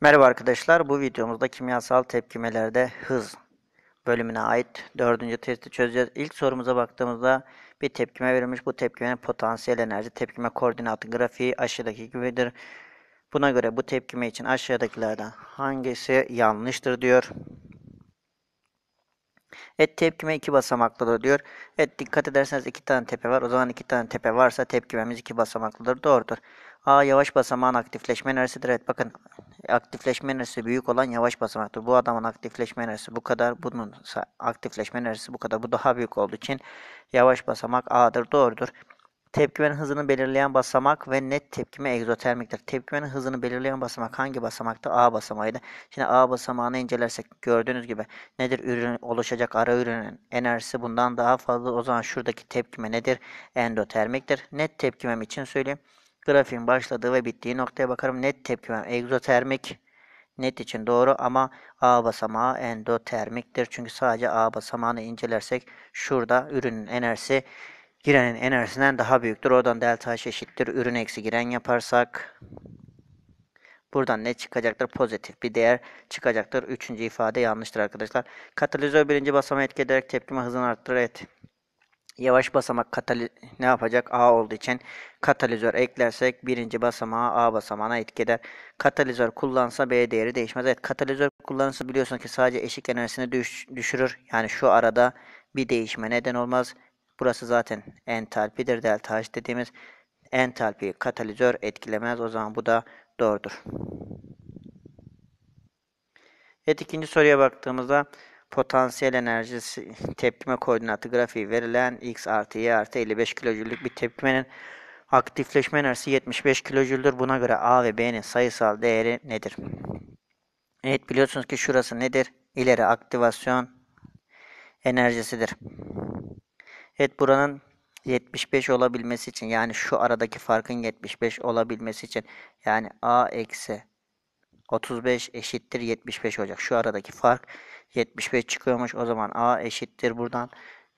Merhaba arkadaşlar, bu videomuzda kimyasal tepkimelerde hız bölümüne ait dördüncü testi çözeceğiz. İlk sorumuza baktığımızda bir tepkime verilmiş. Bu tepkimenin potansiyel enerji tepkime koordinatı grafiği aşağıdaki gibidir. Buna göre bu tepkime için aşağıdakilerden hangisi yanlıştır diyor. Et tepkime iki basamaklıdır diyor. Et dikkat ederseniz iki tane tepe var. O zaman iki tane tepe varsa tepkimemiz iki basamaklıdır. Doğrudur. A yavaş basamağın aktifleşme enerjisidir. Evet bakın aktifleşme enerjisi büyük olan yavaş basamaktır. Bu adamın aktifleşme enerjisi bu kadar. Bunun aktifleşme enerjisi bu kadar. Bu daha büyük olduğu için yavaş basamak A'dır. Doğrudur. Tepkimenin hızını belirleyen basamak ve net tepkime egzotermiktir. Tepkimenin hızını belirleyen basamak hangi basamaktı? A basamağıydı. Şimdi A basamağını incelersek gördüğünüz gibi nedir? Ürün oluşacak ara ürünün enerjisi bundan daha fazla. O zaman şuradaki tepkime nedir? Endotermiktir. Net tepkimem için söyleyeyim. Grafiğin başladığı ve bittiği noktaya bakarım. Net tepkimem egzotermik. Net için doğru ama A basamağı endotermiktir. Çünkü sadece A basamağını incelersek şurada ürünün enerjisi Girenin enerjisinden daha büyüktür. Oradan delta H eşittir. Ürün eksi giren yaparsak. Buradan ne çıkacaktır? Pozitif bir değer çıkacaktır. Üçüncü ifade yanlıştır arkadaşlar. Katalizör birinci basamağı etki ederek tepkime hızını arttırır. Evet. Yavaş basamak katali ne yapacak? A olduğu için katalizör eklersek birinci basamağa A basamağına etki eder. Katalizör kullansa B değeri değişmez. Evet katalizör kullanırsa biliyorsunuz ki sadece eşik enerjisini düş düşürür. Yani şu arada bir değişme neden olmaz. Burası zaten entalpidir. Delta H dediğimiz entalpiyi katalizör etkilemez. O zaman bu da doğrudur. Evet ikinci soruya baktığımızda potansiyel enerjisi tepkime koordinatı grafiği verilen x artı y artı 55 kilojüllük bir tepkimenin aktifleşme enerjisi 75 kilojüldür. Buna göre a ve b'nin sayısal değeri nedir? Evet biliyorsunuz ki şurası nedir? İleri aktivasyon enerjisidir. Evet buranın 75 olabilmesi için yani şu aradaki farkın 75 olabilmesi için yani a eksi 35 eşittir 75 olacak. Şu aradaki fark 75 çıkıyormuş. O zaman a eşittir buradan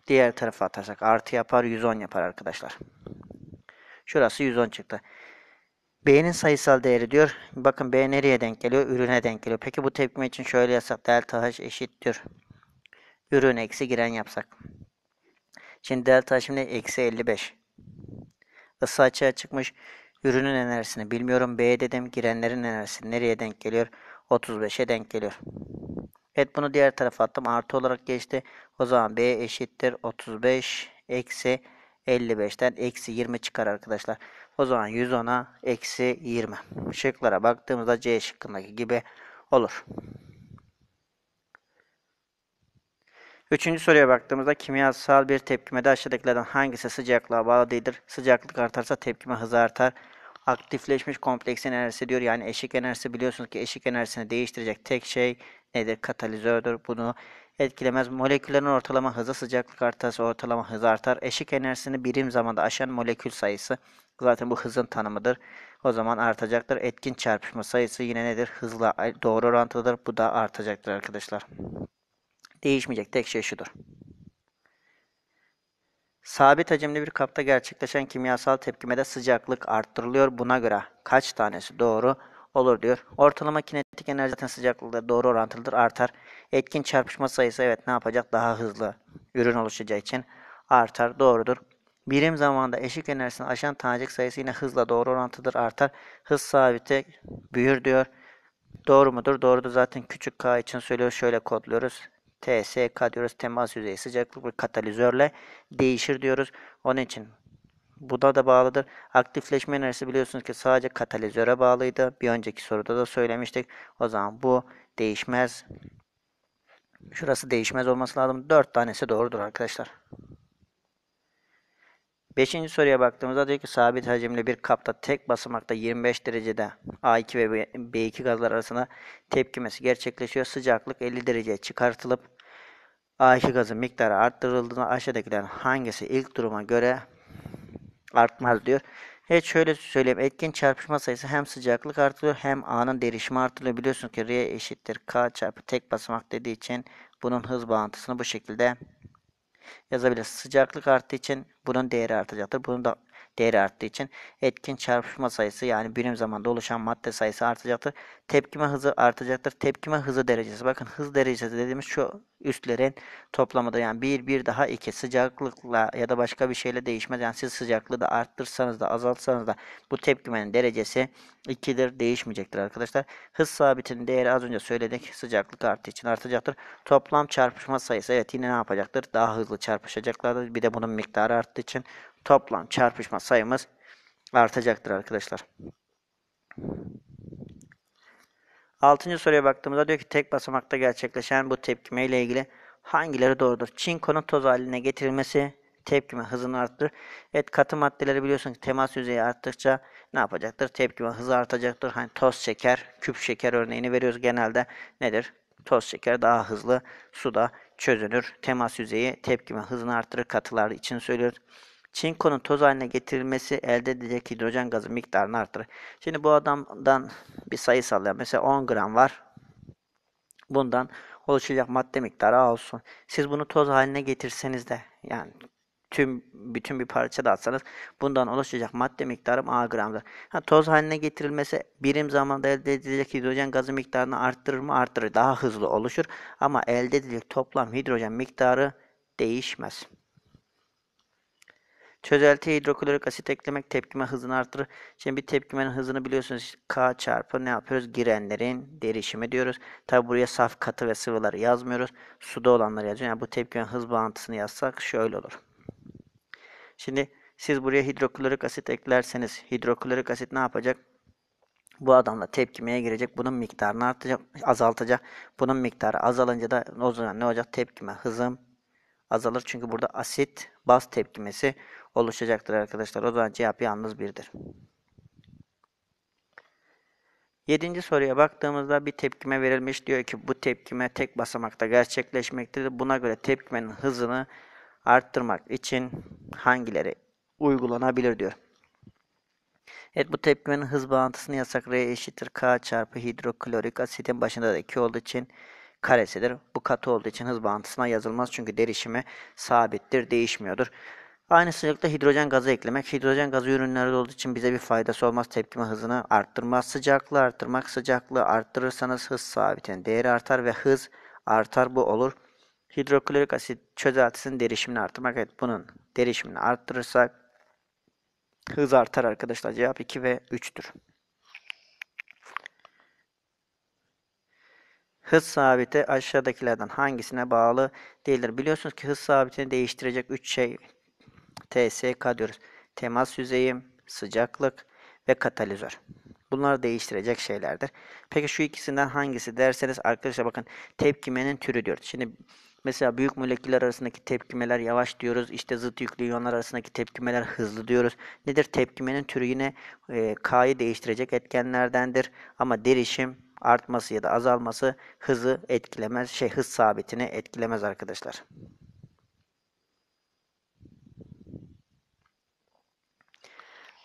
diğer tarafa atarsak artı yapar 110 yapar arkadaşlar. Şurası 110 çıktı. B'nin sayısal değeri diyor. Bakın B nereye denk geliyor? Ürüne denk geliyor. Peki bu tepkime için şöyle yazsak delta H eşittir. Ürün eksi giren yapsak. Şimdi delta şimdi eksi 55. Isı açığa çıkmış. Ürünün enerjisini bilmiyorum. B dedim. Girenlerin enerjisi nereye denk geliyor? 35'e denk geliyor. Evet bunu diğer tarafa attım. Artı olarak geçti. O zaman B eşittir 35 eksi 55'ten eksi 20 çıkar arkadaşlar. O zaman 110'a eksi 20. Şıklara baktığımızda C şıkkındaki gibi olur. Üçüncü soruya baktığımızda kimyasal bir tepkimede aşağıdakilerden hangisi sıcaklığa bağlı değildir? Sıcaklık artarsa tepkime hız artar. Aktifleşmiş kompleksin enerjisi diyor. Yani eşik enerjisi biliyorsunuz ki eşik enerjisini değiştirecek tek şey nedir? Katalizördür. Bunu etkilemez. Moleküllerin ortalama hızı sıcaklık artarsa ortalama hız artar. Eşik enerjisini birim zamanda aşan molekül sayısı zaten bu hızın tanımıdır. O zaman artacaktır. Etkin çarpışma sayısı yine nedir? Hızla doğru orantılıdır. Bu da artacaktır arkadaşlar. Değişmeyecek tek şey şudur. Sabit hacimli bir kapta gerçekleşen kimyasal tepkimede sıcaklık arttırılıyor. Buna göre kaç tanesi doğru olur diyor. Ortalama kinetik enerji zaten sıcaklıkla doğru orantılıdır artar. Etkin çarpışma sayısı evet ne yapacak? Daha hızlı ürün oluşacağı için artar. Doğrudur. Birim zamanda eşik enerjisini aşan tanecik sayısı yine hızla doğru orantıdır artar. Hız sabiti büyür diyor. Doğru mudur? Doğrudur. Zaten küçük k için söylüyor. Şöyle kodluyoruz. TSK diyoruz. Temas yüzeyi sıcaklık ve katalizörle değişir diyoruz. Onun için bu da da bağlıdır. Aktifleşme enerjisi biliyorsunuz ki sadece katalizöre bağlıydı. Bir önceki soruda da söylemiştik. O zaman bu değişmez. Şurası değişmez olması lazım. 4 tanesi doğrudur arkadaşlar. Beşinci soruya baktığımızda diyor ki sabit hacimli bir kapta tek basamakta 25 derecede A2 ve B2 gazlar arasında tepkimesi gerçekleşiyor. Sıcaklık 50 dereceye çıkartılıp Ayşe gazın miktarı arttırıldığında aşağıdakilerin hangisi ilk duruma göre artmaz diyor. Evet şöyle söyleyeyim. Etkin çarpışma sayısı hem sıcaklık artıyor hem A'nın derişimi artırıyor. biliyorsunuz ki R eşittir K çarpı tek basamak dediği için bunun hız bağıntısını bu şekilde yazabiliriz. Sıcaklık arttığı için bunun değeri artacaktır. Bunun da değeri arttığı için etkin çarpışma sayısı yani birim zamanda oluşan madde sayısı artacaktır. Tepkime hızı artacaktır. Tepkime hızı derecesi. Bakın hız derecesi dediğimiz şu üstlerin toplamıdır. Yani bir bir daha iki sıcaklıkla ya da başka bir şeyle değişmez. Yani siz sıcaklığı da arttırsanız da azaltsanız da bu tepkimenin derecesi 2'dir. Değişmeyecektir arkadaşlar. Hız sabitinin değeri az önce söyledik. Sıcaklık arttığı için artacaktır. Toplam çarpışma sayısı evet yine ne yapacaktır? Daha hızlı çarpışacaklardır. Bir de bunun miktarı arttığı için toplam çarpışma sayımız artacaktır arkadaşlar. Altıncı soruya baktığımızda diyor ki tek basamakta gerçekleşen bu tepkime ile ilgili hangileri doğrudur? Çinkonun toz haline getirilmesi tepkime hızını arttırır. Evet katı maddeleri biliyorsun ki temas yüzeyi arttıkça ne yapacaktır? Tepkime hızı artacaktır. Hani toz şeker, küp şeker örneğini veriyoruz genelde. Nedir? Toz şeker daha hızlı suda çözünür. Temas yüzeyi tepkime hızını arttırır. Katılar için söylüyoruz. Çinkonun toz haline getirilmesi elde edilecek hidrojen gazı miktarını artırır. Şimdi bu adamdan bir sayı sallayalım. Mesela 10 gram var. Bundan oluşacak madde miktarı A olsun. Siz bunu toz haline getirseniz de yani tüm bütün bir parça dağıtsanız, bundan oluşacak madde miktarı A gramdır. Ha, toz haline getirilmesi birim zamanda elde edilecek hidrojen gazı miktarını arttırır mı? Arttırır. Daha hızlı oluşur ama elde edilecek toplam hidrojen miktarı değişmez. Çözeltiye hidroklorik asit eklemek tepkime hızını artırır. Şimdi bir tepkimenin hızını biliyorsunuz. K çarpı ne yapıyoruz? Girenlerin derişimi diyoruz. Tabi buraya saf katı ve sıvıları yazmıyoruz. Suda olanları yazıyoruz. Yani bu tepkimenin hız bağıntısını yazsak şöyle olur. Şimdi siz buraya hidroklorik asit eklerseniz hidroklorik asit ne yapacak? Bu adamla tepkimeye girecek. Bunun miktarını artacak, azaltacak. Bunun miktarı azalınca da o zaman ne olacak? Tepkime hızım azalır. Çünkü burada asit baz tepkimesi oluşacaktır arkadaşlar. O zaman cevap yalnız birdir. Yedinci soruya baktığımızda bir tepkime verilmiş. Diyor ki bu tepkime tek basamakta gerçekleşmektedir. Buna göre tepkimenin hızını arttırmak için hangileri uygulanabilir diyor. Evet bu tepkimenin hız bağıntısını yasak R eşittir K çarpı hidroklorik asitin başında da 2 olduğu için karesidir. Bu katı olduğu için hız bağıntısına yazılmaz çünkü derişimi sabittir değişmiyordur. Aynı sıcakta hidrojen gazı eklemek. Hidrojen gazı ürünlerde olduğu için bize bir faydası olmaz. Tepkime hızını arttırmaz. Sıcaklığı arttırmak. Sıcaklığı arttırırsanız hız sabitin değeri artar ve hız artar bu olur. Hidroklorik asit çözeltisinin derişimini arttırmak. Evet bunun derişimini arttırırsak hız artar arkadaşlar. Cevap 2 ve 3'tür. Hız sabiti aşağıdakilerden hangisine bağlı değildir? Biliyorsunuz ki hız sabitini değiştirecek 3 şey TSK diyoruz. Temas yüzeyi, sıcaklık ve katalizör. Bunlar değiştirecek şeylerdir. Peki şu ikisinden hangisi derseniz arkadaşlar bakın tepkimenin türü diyoruz. Şimdi mesela büyük moleküller arasındaki tepkimeler yavaş diyoruz. İşte zıt yüklü iyonlar arasındaki tepkimeler hızlı diyoruz. Nedir? Tepkimenin türü yine e, K'yı değiştirecek etkenlerdendir. Ama derişim artması ya da azalması hızı etkilemez. Şey hız sabitini etkilemez arkadaşlar.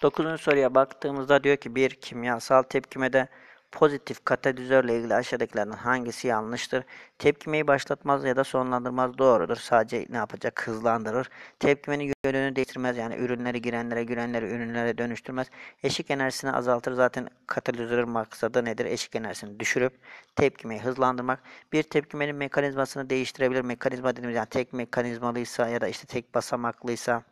9. soruya baktığımızda diyor ki bir kimyasal tepkimede pozitif katalizörle ilgili aşağıdakilerden hangisi yanlıştır? Tepkimeyi başlatmaz ya da sonlandırmaz doğrudur. Sadece ne yapacak? Hızlandırır. Tepkimenin yönünü değiştirmez. Yani ürünleri girenlere, girenleri ürünlere dönüştürmez. Eşik enerjisini azaltır. Zaten katalizörün maksadı nedir? Eşik enerjisini düşürüp tepkimeyi hızlandırmak. Bir tepkimenin mekanizmasını değiştirebilir. Mekanizma dediğimiz yani tek mekanizmalıysa ya da işte tek basamaklıysa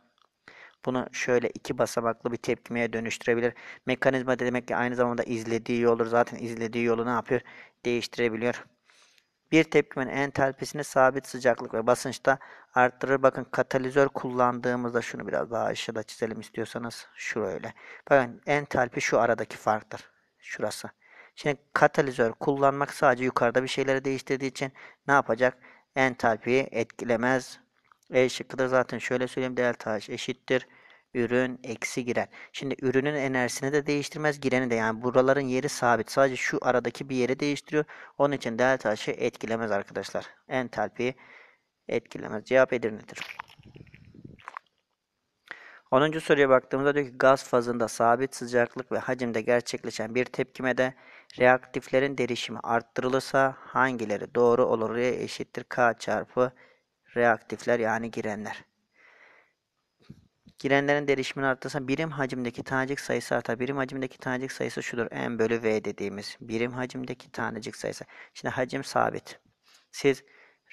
bunu şöyle iki basamaklı bir tepkimeye dönüştürebilir. Mekanizma demek ki aynı zamanda izlediği yolu zaten izlediği yolu ne yapıyor? Değiştirebiliyor. Bir tepkimenin entalpisini sabit sıcaklık ve basınçta arttırır. Bakın katalizör kullandığımızda şunu biraz daha aşağıda çizelim istiyorsanız. Şöyle. Bakın entalpi şu aradaki farktır. Şurası. Şimdi katalizör kullanmak sadece yukarıda bir şeyleri değiştirdiği için ne yapacak? Entalpiyi etkilemez. E şıkkıda zaten şöyle söyleyeyim delta H eşittir ürün eksi giren. Şimdi ürünün enerjisini de değiştirmez gireni de yani buraların yeri sabit. Sadece şu aradaki bir yeri değiştiriyor. Onun için delta H'ı etkilemez arkadaşlar. Entalpi etkilemez. Cevap Edirne'dir. 10. soruya baktığımızda diyor ki gaz fazında sabit sıcaklık ve hacimde gerçekleşen bir tepkimede reaktiflerin derişimi arttırılırsa hangileri doğru olur? eşittir K çarpı reaktifler yani girenler. Girenlerin derişimin artırsa birim hacimdeki tanecik sayısı artar. Birim hacimdeki tanecik sayısı şudur. M bölü V dediğimiz birim hacimdeki tanecik sayısı. Şimdi hacim sabit. Siz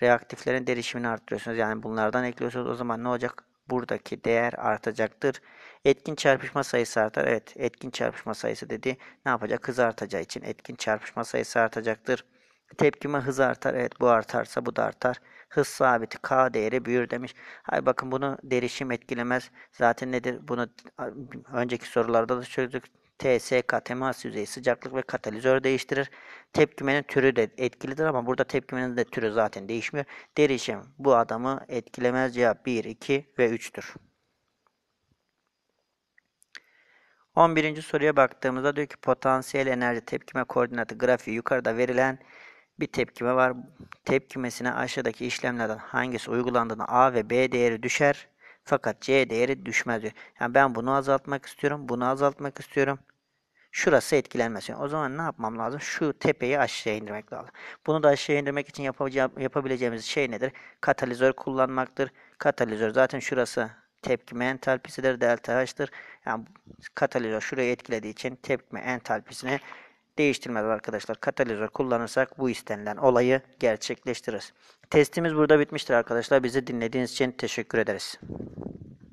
reaktiflerin derişimini arttırıyorsunuz. Yani bunlardan ekliyorsunuz. O zaman ne olacak? Buradaki değer artacaktır. Etkin çarpışma sayısı artar. Evet etkin çarpışma sayısı dedi. Ne yapacak? Hız artacağı için etkin çarpışma sayısı artacaktır. Tepkime hız artar. Evet bu artarsa bu da artar. Hız sabiti K değeri büyür demiş. Hayır, bakın bunu derişim etkilemez. Zaten nedir? Bunu önceki sorularda da çözdük. TSK temas yüzeyi sıcaklık ve katalizör değiştirir. Tepkimenin türü de etkilidir ama burada tepkimenin de türü zaten değişmiyor. Derişim bu adamı etkilemez cevap 1, 2 ve 3'tür. 11. soruya baktığımızda diyor ki potansiyel enerji tepkime koordinatı grafiği yukarıda verilen bir tepkime var. Tepkimesine aşağıdaki işlemlerden hangisi uygulandığında A ve B değeri düşer fakat C değeri düşmez diyor. Yani ben bunu azaltmak istiyorum, bunu azaltmak istiyorum. Şurası etkilenmez. Yani o zaman ne yapmam lazım? Şu tepeyi aşağı indirmek lazım. Bunu da aşağı indirmek için yapabileceğimiz şey nedir? Katalizör kullanmaktır. Katalizör zaten şurası tepkime entalpisidir, delta H'tır. Yani katalizör şurayı etkilediği için tepkime entalpisini değiştirmez arkadaşlar. Katalizör kullanırsak bu istenilen olayı gerçekleştiririz. Testimiz burada bitmiştir arkadaşlar. Bizi dinlediğiniz için teşekkür ederiz.